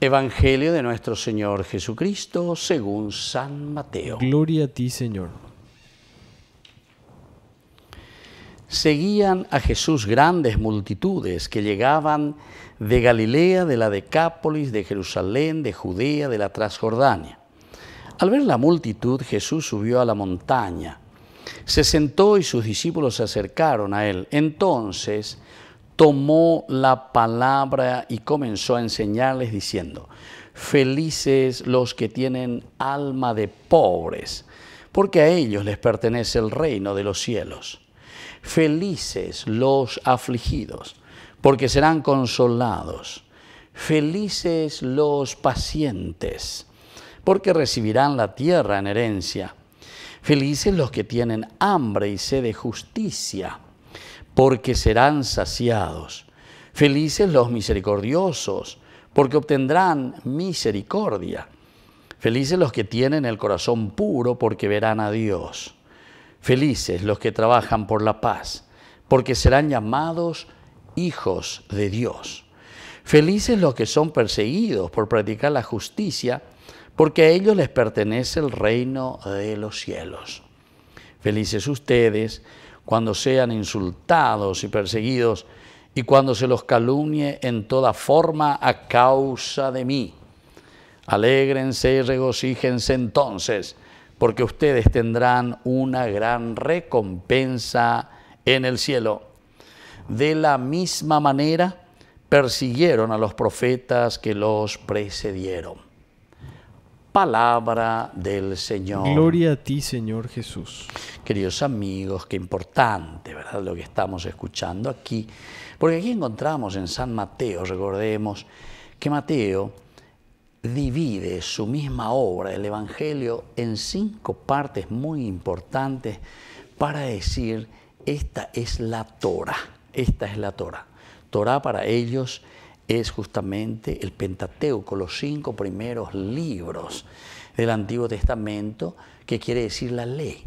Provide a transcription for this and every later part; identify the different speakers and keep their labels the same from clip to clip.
Speaker 1: Evangelio de nuestro Señor Jesucristo según San Mateo. Gloria a ti, Señor. Seguían a Jesús grandes multitudes que llegaban de Galilea, de la Decápolis, de Jerusalén, de Judea, de la Transjordania. Al ver la multitud, Jesús subió a la montaña. Se sentó y sus discípulos se acercaron a él. Entonces tomó la palabra y comenzó a enseñarles diciendo, felices los que tienen alma de pobres, porque a ellos les pertenece el reino de los cielos. Felices los afligidos, porque serán consolados. Felices los pacientes, porque recibirán la tierra en herencia. Felices los que tienen hambre y sed de justicia porque serán saciados. Felices los misericordiosos, porque obtendrán misericordia. Felices los que tienen el corazón puro, porque verán a Dios. Felices los que trabajan por la paz, porque serán llamados hijos de Dios. Felices los que son perseguidos por practicar la justicia, porque a ellos les pertenece el reino de los cielos. Felices ustedes, cuando sean insultados y perseguidos, y cuando se los calumnie en toda forma a causa de mí. Alégrense y regocíjense entonces, porque ustedes tendrán una gran recompensa en el cielo. De la misma manera, persiguieron a los profetas que los precedieron. Palabra del Señor. Gloria a ti, Señor Jesús queridos amigos, qué importante, ¿verdad? Lo que estamos escuchando aquí. Porque aquí encontramos en San Mateo, recordemos, que Mateo divide su misma obra, el Evangelio, en cinco partes muy importantes para decir, esta es la Torah, esta es la Torah. Torah para ellos es justamente el Pentateuco, los cinco primeros libros del Antiguo Testamento, que quiere decir la ley.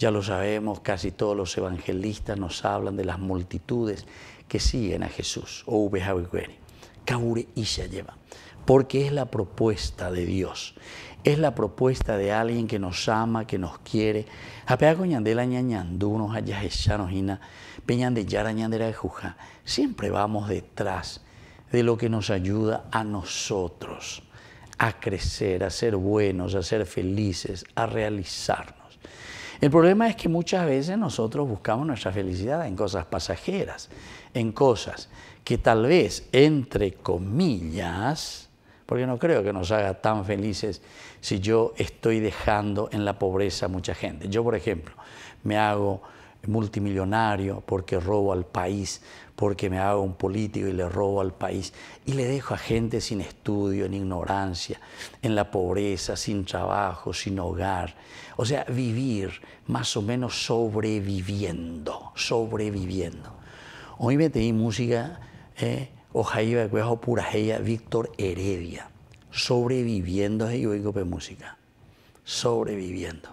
Speaker 1: Ya lo sabemos, casi todos los evangelistas nos hablan de las multitudes que siguen a Jesús. lleva. Porque es la propuesta de Dios. Es la propuesta de alguien que nos ama, que nos quiere. Siempre vamos detrás de lo que nos ayuda a nosotros a crecer, a ser buenos, a ser felices, a realizarnos. El problema es que muchas veces nosotros buscamos nuestra felicidad en cosas pasajeras, en cosas que tal vez, entre comillas, porque no creo que nos haga tan felices si yo estoy dejando en la pobreza a mucha gente. Yo, por ejemplo, me hago multimillonario, porque robo al país, porque me hago un político y le robo al país. Y le dejo a gente sin estudio, en ignorancia, en la pobreza, sin trabajo, sin hogar. O sea, vivir más o menos sobreviviendo, sobreviviendo. Hoy me tenía música, eh, Ojaiba pura ella, Víctor Heredia, sobreviviendo, es música, sobreviviendo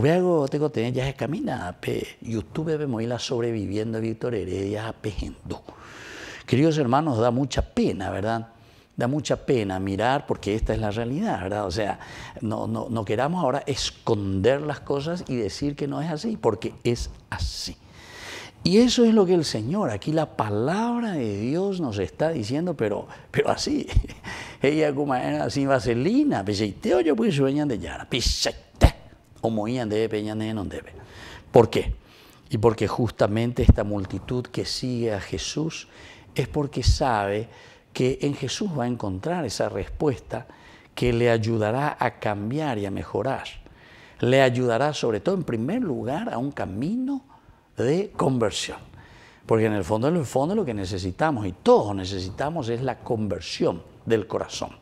Speaker 1: tengo tengo tener ya es camina, pe YouTube vemos la sobreviviendo Víctor Heredia a Queridos hermanos, da mucha pena, ¿verdad? Da mucha pena mirar porque esta es la realidad, ¿verdad? O sea, no, no, queramos ahora esconder las cosas y decir que no es así, porque es así. Y eso es lo que el Señor, aquí la palabra de Dios nos está diciendo, pero, pero así, ella como era así, vaselina, piseiteo yo pues sueñan de llara, piseiteo moían debe peñané no debe. ¿Por qué? Y porque justamente esta multitud que sigue a Jesús es porque sabe que en Jesús va a encontrar esa respuesta que le ayudará a cambiar y a mejorar. Le ayudará sobre todo en primer lugar a un camino de conversión. Porque en el fondo, en el fondo lo que necesitamos y todos necesitamos es la conversión del corazón.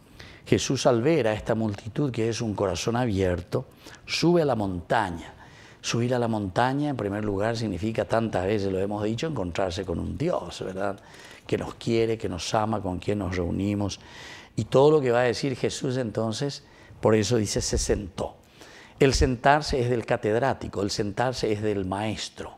Speaker 1: Jesús al ver a esta multitud que es un corazón abierto, sube a la montaña. Subir a la montaña, en primer lugar, significa tantas veces, lo hemos dicho, encontrarse con un Dios, ¿verdad? Que nos quiere, que nos ama, con quien nos reunimos. Y todo lo que va a decir Jesús entonces, por eso dice, se sentó. El sentarse es del catedrático, el sentarse es del maestro.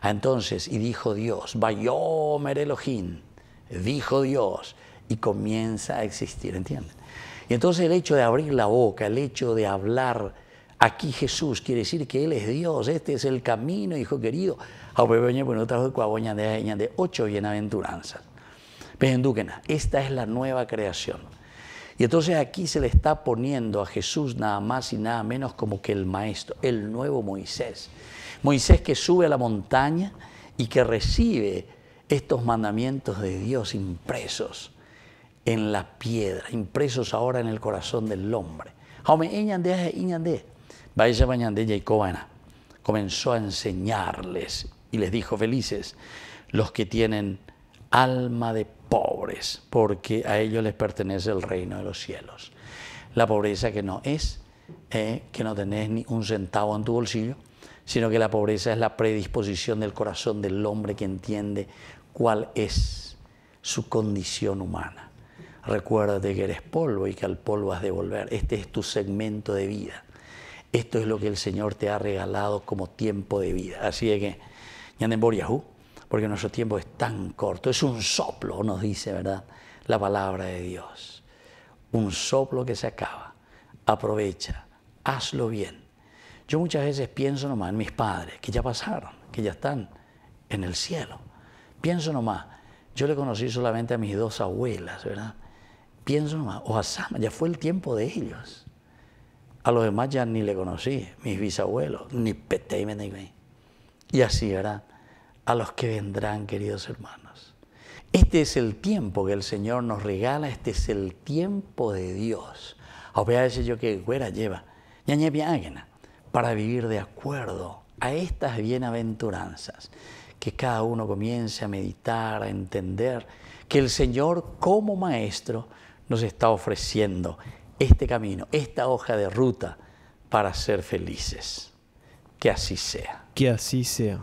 Speaker 1: Ah, entonces, y dijo Dios, Bayomer Elohim, dijo Dios, y comienza a existir, ¿entienden? Y entonces el hecho de abrir la boca, el hecho de hablar, aquí Jesús quiere decir que Él es Dios, este es el camino, hijo querido. Ah, pues, pues, pues, de ocho bienaventuranzas. Esta es la nueva creación. Y entonces aquí se le está poniendo a Jesús nada más y nada menos como que el maestro, el nuevo Moisés. Moisés que sube a la montaña y que recibe estos mandamientos de Dios impresos en la piedra, impresos ahora en el corazón del hombre. Comenzó a enseñarles y les dijo, felices los que tienen alma de pobres, porque a ellos les pertenece el reino de los cielos. La pobreza que no es, eh, que no tenés ni un centavo en tu bolsillo, sino que la pobreza es la predisposición del corazón del hombre que entiende cuál es su condición humana. Recuérdate que eres polvo y que al polvo has de volver. Este es tu segmento de vida. Esto es lo que el Señor te ha regalado como tiempo de vida. Así es que, porque nuestro tiempo es tan corto, es un soplo, nos dice, ¿verdad? La palabra de Dios. Un soplo que se acaba. Aprovecha, hazlo bien yo muchas veces pienso nomás en mis padres, que ya pasaron, que ya están en el cielo. Pienso nomás, yo le conocí solamente a mis dos abuelas, ¿verdad? Pienso nomás, Sama, ya fue el tiempo de ellos. A los demás ya ni le conocí, mis bisabuelos, ni pete y Y así, ¿verdad? A los que vendrán, queridos hermanos. Este es el tiempo que el Señor nos regala, este es el tiempo de Dios. A veces yo que güera lleva, ya para vivir de acuerdo a estas bienaventuranzas, que cada uno comience a meditar, a entender que el Señor como Maestro nos está ofreciendo este camino, esta hoja de ruta para ser felices. Que así sea. Que así sea.